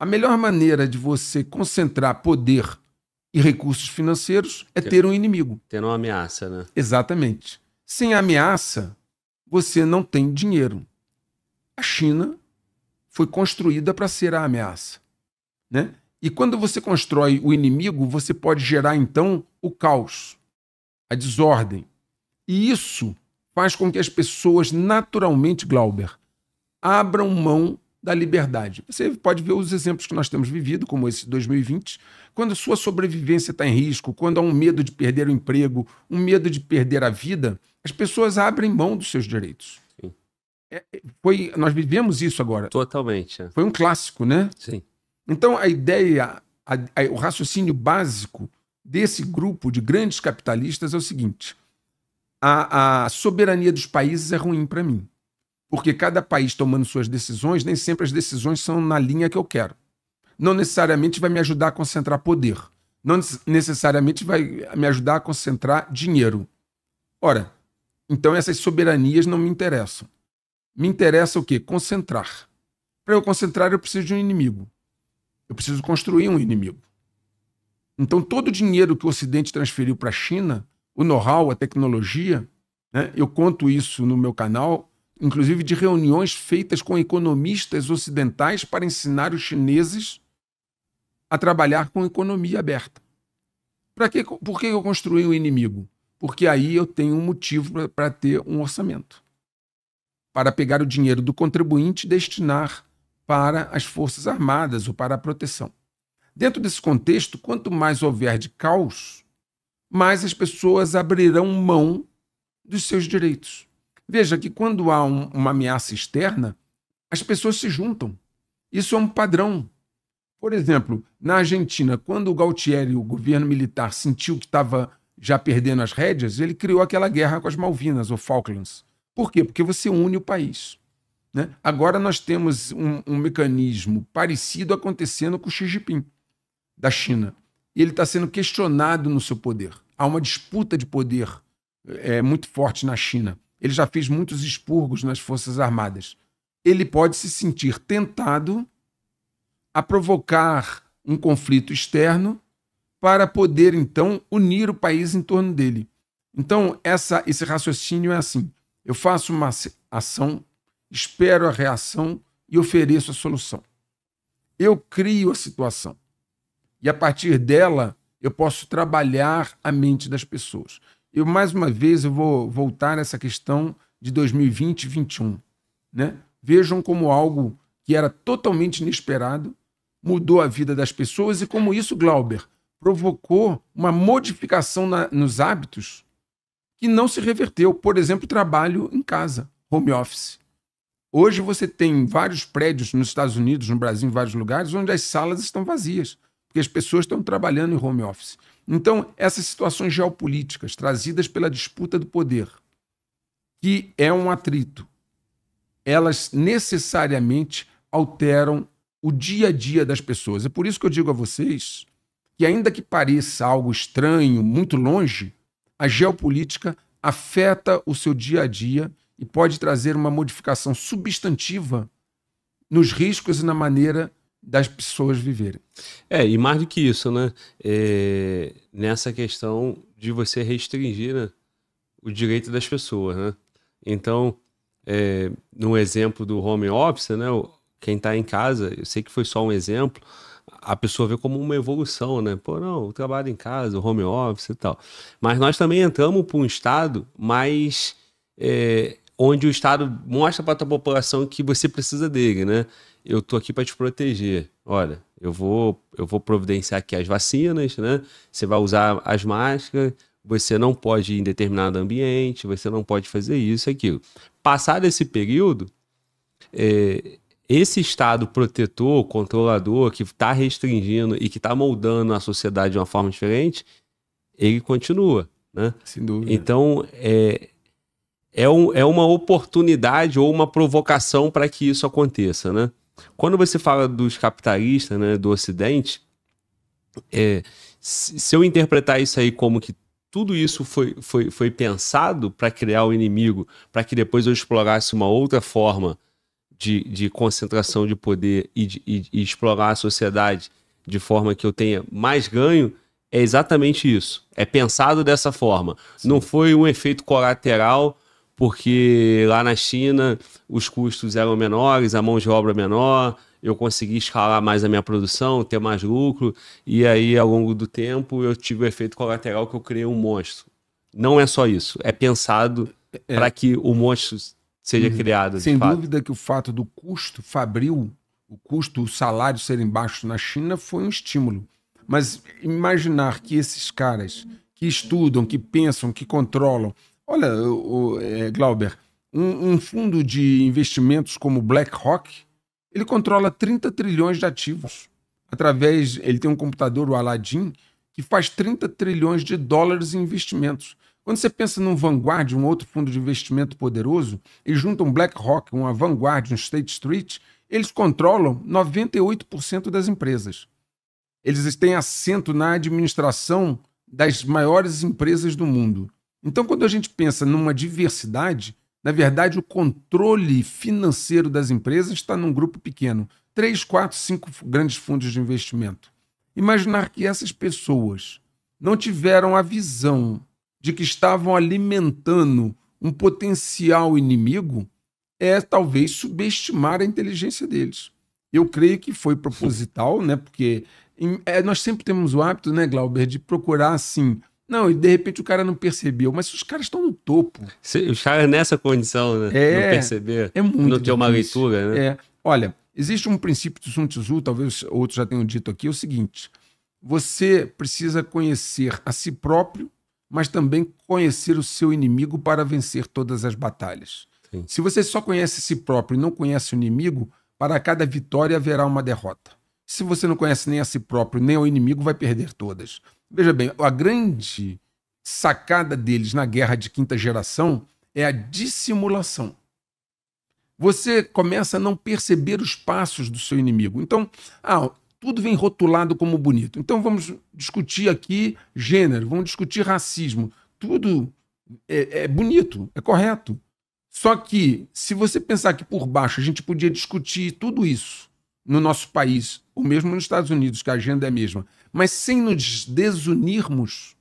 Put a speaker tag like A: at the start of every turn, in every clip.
A: A melhor maneira de você concentrar poder e recursos financeiros é ter um inimigo. Ter uma
B: ameaça, né?
A: Exatamente. Sem ameaça, você não tem dinheiro. A China foi construída para ser a ameaça, né? E quando você constrói o inimigo, você pode gerar então o caos, a desordem. E isso faz com que as pessoas naturalmente, Glauber, abram mão da liberdade. Você pode ver os exemplos que nós temos vivido, como esse 2020, quando a sua sobrevivência está em risco, quando há um medo de perder o emprego, um medo de perder a vida, as pessoas abrem mão dos seus direitos. É, é, foi, nós vivemos isso agora. Totalmente. É. Foi um clássico, né? Sim. Então a ideia, a, a, o raciocínio básico desse grupo de grandes capitalistas é o seguinte: a, a soberania dos países é ruim para mim. Porque cada país tomando suas decisões, nem sempre as decisões são na linha que eu quero. Não necessariamente vai me ajudar a concentrar poder. Não necessariamente vai me ajudar a concentrar dinheiro. Ora, então essas soberanias não me interessam. Me interessa o quê? Concentrar. Para eu concentrar, eu preciso de um inimigo. Eu preciso construir um inimigo. Então, todo o dinheiro que o Ocidente transferiu para a China, o know-how, a tecnologia, né? eu conto isso no meu canal, inclusive de reuniões feitas com economistas ocidentais para ensinar os chineses a trabalhar com economia aberta. Para que, por que eu construí um inimigo? Porque aí eu tenho um motivo para ter um orçamento para pegar o dinheiro do contribuinte e destinar para as Forças Armadas ou para a proteção. Dentro desse contexto, quanto mais houver de caos, mais as pessoas abrirão mão dos seus direitos. Veja que quando há um, uma ameaça externa, as pessoas se juntam. Isso é um padrão. Por exemplo, na Argentina, quando o Galtieri, o governo militar, sentiu que estava já perdendo as rédeas, ele criou aquela guerra com as Malvinas, ou Falklands. Por quê? Porque você une o país. Né? Agora nós temos um, um mecanismo parecido acontecendo com o Xi Jinping, da China. E ele está sendo questionado no seu poder. Há uma disputa de poder é, muito forte na China. Ele já fez muitos expurgos nas Forças Armadas. Ele pode se sentir tentado a provocar um conflito externo para poder então unir o país em torno dele. Então, essa, esse raciocínio é assim: eu faço uma ação, espero a reação e ofereço a solução. Eu crio a situação. E a partir dela, eu posso trabalhar a mente das pessoas eu mais uma vez eu vou voltar nessa questão de 2020 e 2021. Né? Vejam como algo que era totalmente inesperado mudou a vida das pessoas e como isso, Glauber, provocou uma modificação na, nos hábitos que não se reverteu. Por exemplo, trabalho em casa, home office. Hoje você tem vários prédios nos Estados Unidos, no Brasil, em vários lugares, onde as salas estão vazias porque as pessoas estão trabalhando em home office. Então, essas situações geopolíticas trazidas pela disputa do poder, que é um atrito, elas necessariamente alteram o dia a dia das pessoas. É por isso que eu digo a vocês que, ainda que pareça algo estranho, muito longe, a geopolítica afeta o seu dia a dia e pode trazer uma modificação substantiva nos riscos e na maneira das pessoas viverem.
B: É, e mais do que isso, né? É, nessa questão de você restringir né, o direito das pessoas, né? Então, é, no exemplo do home office, né? Quem está em casa, eu sei que foi só um exemplo, a pessoa vê como uma evolução, né? Pô, não, o trabalho em casa, home office e tal. Mas nós também entramos para um estado mais. É, onde o Estado mostra para a população que você precisa dele, né? eu tô aqui para te proteger. Olha, eu vou, eu vou providenciar aqui as vacinas, né? Você vai usar as máscaras, você não pode ir em determinado ambiente, você não pode fazer isso, aquilo. Passado esse período, é, esse Estado protetor, controlador, que está restringindo e que está moldando a sociedade de uma forma diferente, ele continua, né? Sem dúvida. Então, é, é, um, é uma oportunidade ou uma provocação para que isso aconteça, né? Quando você fala dos capitalistas, né, do Ocidente, é, se eu interpretar isso aí como que tudo isso foi, foi, foi pensado para criar o inimigo, para que depois eu explorasse uma outra forma de, de concentração de poder e, de, e, e explorar a sociedade de forma que eu tenha mais ganho, é exatamente isso. É pensado dessa forma. Sim. Não foi um efeito colateral porque lá na China os custos eram menores, a mão de obra menor, eu consegui escalar mais a minha produção, ter mais lucro, e aí ao longo do tempo eu tive o efeito colateral que eu criei um monstro. Não é só isso, é pensado é. para que o monstro seja uhum. criado. Sem dúvida
A: que o fato do custo fabril, o custo, o salário serem baixos na China foi um estímulo. Mas imaginar que esses caras que estudam, que pensam, que controlam, Olha, o, é, Glauber, um, um, fundo de investimentos como BlackRock, ele controla 30 trilhões de ativos. Através, ele tem um computador, o Aladdin, que faz 30 trilhões de dólares em investimentos. Quando você pensa num Vanguard, um outro fundo de investimento poderoso, e juntam BlackRock, uma Vanguard, um State Street, eles controlam 98% das empresas. Eles têm assento na administração das maiores empresas do mundo. Então, quando a gente pensa numa diversidade, na verdade, o controle financeiro das empresas está num grupo pequeno três, quatro, cinco grandes fundos de investimento. Imaginar que essas pessoas não tiveram a visão de que estavam alimentando um potencial inimigo é talvez subestimar a inteligência deles. Eu creio que foi proposital, né? Porque em, é, nós sempre temos o hábito, né, Glauber, de procurar assim não, e de repente o cara não percebeu. Mas os caras estão no topo. Se, os caras nessa condição, né? É, não perceber. É muito. Não ter difícil. uma leitura, né? É. Olha, existe um princípio do Sun Tzu, talvez outros já tenham dito aqui, é o seguinte: você precisa conhecer a si próprio, mas também conhecer o seu inimigo para vencer todas as batalhas. Sim. Se você só conhece a si próprio e não conhece o inimigo, para cada vitória haverá uma derrota se você não conhece nem a si próprio, nem ao inimigo, vai perder todas. Veja bem, a grande sacada deles na guerra de quinta geração é a dissimulação. Você começa a não perceber os passos do seu inimigo. Então, ah, tudo vem rotulado como bonito. Então vamos discutir aqui gênero, vamos discutir racismo. Tudo é, é bonito, é correto. Só que se você pensar que por baixo a gente podia discutir tudo isso no nosso país, ou mesmo nos Estados Unidos, que a agenda é a mesma, mas sem nos desunirmos,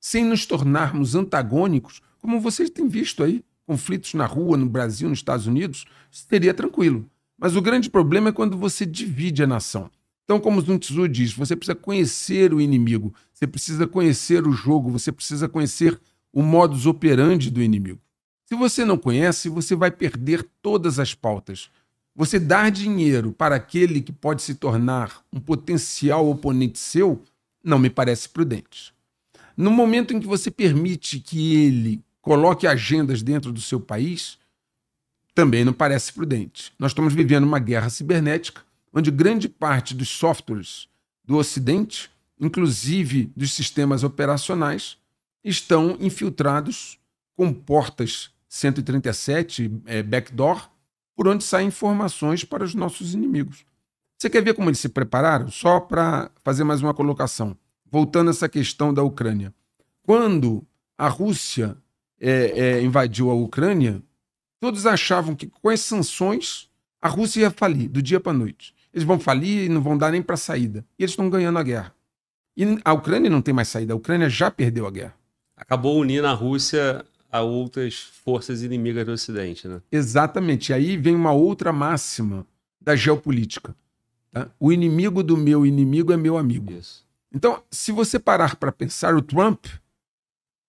A: sem nos tornarmos antagônicos, como vocês têm visto aí, conflitos na rua, no Brasil, nos Estados Unidos, seria tranquilo. Mas o grande problema é quando você divide a nação. Então, como Sun Tzu diz, você precisa conhecer o inimigo, você precisa conhecer o jogo, você precisa conhecer o modus operandi do inimigo. Se você não conhece, você vai perder todas as pautas. Você dar dinheiro para aquele que pode se tornar um potencial oponente seu não me parece prudente. No momento em que você permite que ele coloque agendas dentro do seu país, também não parece prudente. Nós estamos vivendo uma guerra cibernética onde grande parte dos softwares do Ocidente, inclusive dos sistemas operacionais, estão infiltrados com portas 137 é, eh, backdoor por onde saem informações para os nossos inimigos. Você quer ver como eles se prepararam? Só para fazer mais uma colocação, voltando a essa questão da Ucrânia. Quando a Rússia é, é, invadiu a Ucrânia, todos achavam que com as sanções a Rússia ia falir do dia para a noite. Eles vão falir e não vão dar nem para saída. E eles estão ganhando a guerra. E a Ucrânia não tem mais saída. A Ucrânia já perdeu a guerra.
B: Acabou unindo a Rússia a outras forças inimigas do Ocidente, né?
A: Exatamente. E aí vem uma outra máxima da geopolítica. Tá? O inimigo do meu inimigo é meu amigo. Isso. Então, se você parar para pensar, o Trump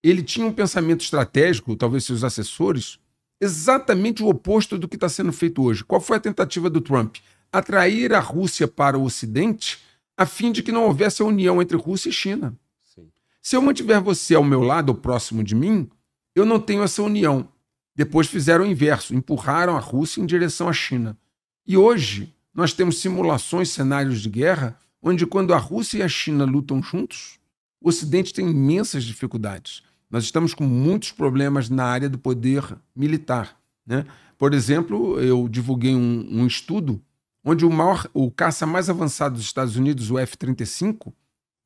A: ele tinha um pensamento estratégico, talvez seus assessores, exatamente o oposto do que está sendo feito hoje. Qual foi a tentativa do Trump? Atrair a Rússia para o Ocidente a fim de que não houvesse a união entre Rússia e China. Sim. Se eu mantiver você ao meu lado, ou próximo de mim, eu não tenho essa união. Depois fizeram o inverso, empurraram a Rússia em direção à China. E hoje nós temos simulações, cenários de guerra, onde quando a Rússia e a China lutam juntos, o Ocidente tem imensas dificuldades. Nós estamos com muitos problemas na área do poder militar. Né? Por exemplo, eu divulguei um, um estudo onde o, maior, o caça mais avançado dos Estados Unidos, o F-35,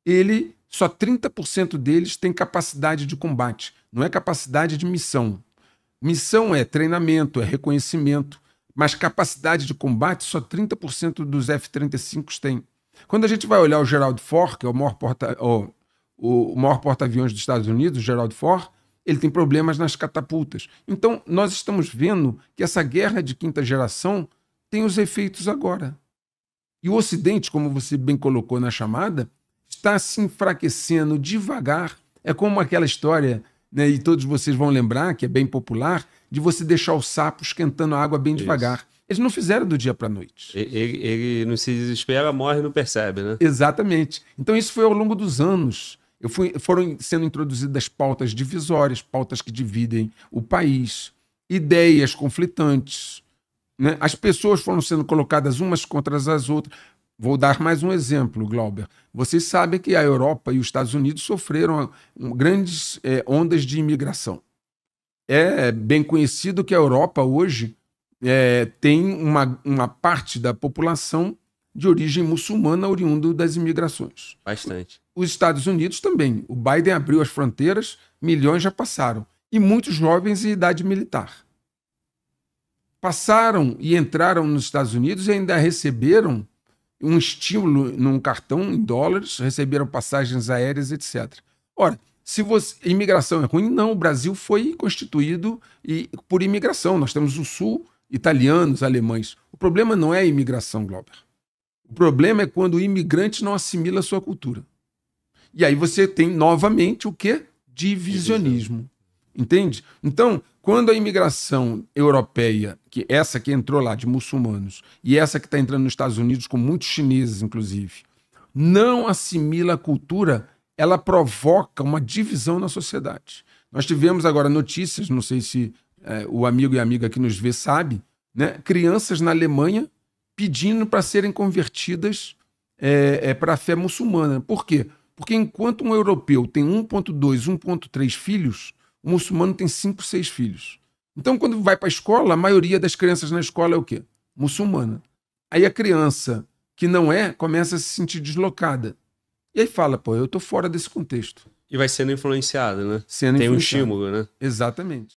A: ele só 30% deles tem capacidade de combate, não é capacidade de missão. Missão é treinamento, é reconhecimento, mas capacidade de combate só 30% dos F-35 s têm. Quando a gente vai olhar o Gerald Ford, que é o maior porta, o maior porta-aviões dos Estados Unidos, o Gerald Ford, ele tem problemas nas catapultas. Então, nós estamos vendo que essa guerra de quinta geração tem os efeitos agora. E o Ocidente, como você bem colocou na chamada, está se enfraquecendo devagar. É como aquela história, né, e todos vocês vão lembrar, que é bem popular, de você deixar o sapo esquentando a água bem Isso. devagar. Eles não fizeram do dia para a noite. Ele, ele, não se desespera, morre e não percebe, né? Exatamente. Então isso foi ao longo dos anos. Eu fui, foram sendo introduzidas pautas divisórias, pautas que dividem o país, ideias conflitantes. Né? As pessoas foram sendo colocadas umas contra as outras. Vou dar mais um exemplo, Glauber. Vocês sabem que a Europa e os Estados Unidos sofreram grandes é, ondas de imigração. É bem conhecido que a Europa hoje é, tem uma, uma parte da população de origem muçulmana oriundo das imigrações. Bastante. Os Estados Unidos também. O Biden abriu as fronteiras, milhões já passaram. E muitos jovens em idade militar. Passaram e entraram nos Estados Unidos e ainda receberam um estímulo num cartão em dólares, receberam passagens aéreas, etc. Ora, se você, imigração é ruim, não. O Brasil foi constituído e, por imigração. Nós temos o Sul, italianos, alemães. O problema não é a imigração, Glauber. O problema é quando o imigrante não assimila a sua cultura. E aí você tem novamente o que? Divisionismo. Entende? Então, quando a imigração europeia, que essa que entrou lá de muçulmanos e essa que está entrando nos Estados Unidos com muitos chineses, inclusive, não assimila a cultura, ela provoca uma divisão na sociedade. Nós tivemos agora notícias, não sei se é, o amigo e amiga que nos vê sabe, né? crianças na Alemanha pedindo para serem convertidas é, eh, é, eh, para a fé muçulmana. Por quê? Porque enquanto um europeu tem 1,2, 1,3 filhos, o muçulmano tem cinco, seis filhos. Então, quando vai para a escola, a maioria das crianças na escola é o quê? Muçulmana. Aí a criança que não é começa a se sentir deslocada. E aí fala, pô, eu tô fora desse contexto.
B: E vai sendo influenciada, né? Sendo Tem um estímulo, né? Exatamente.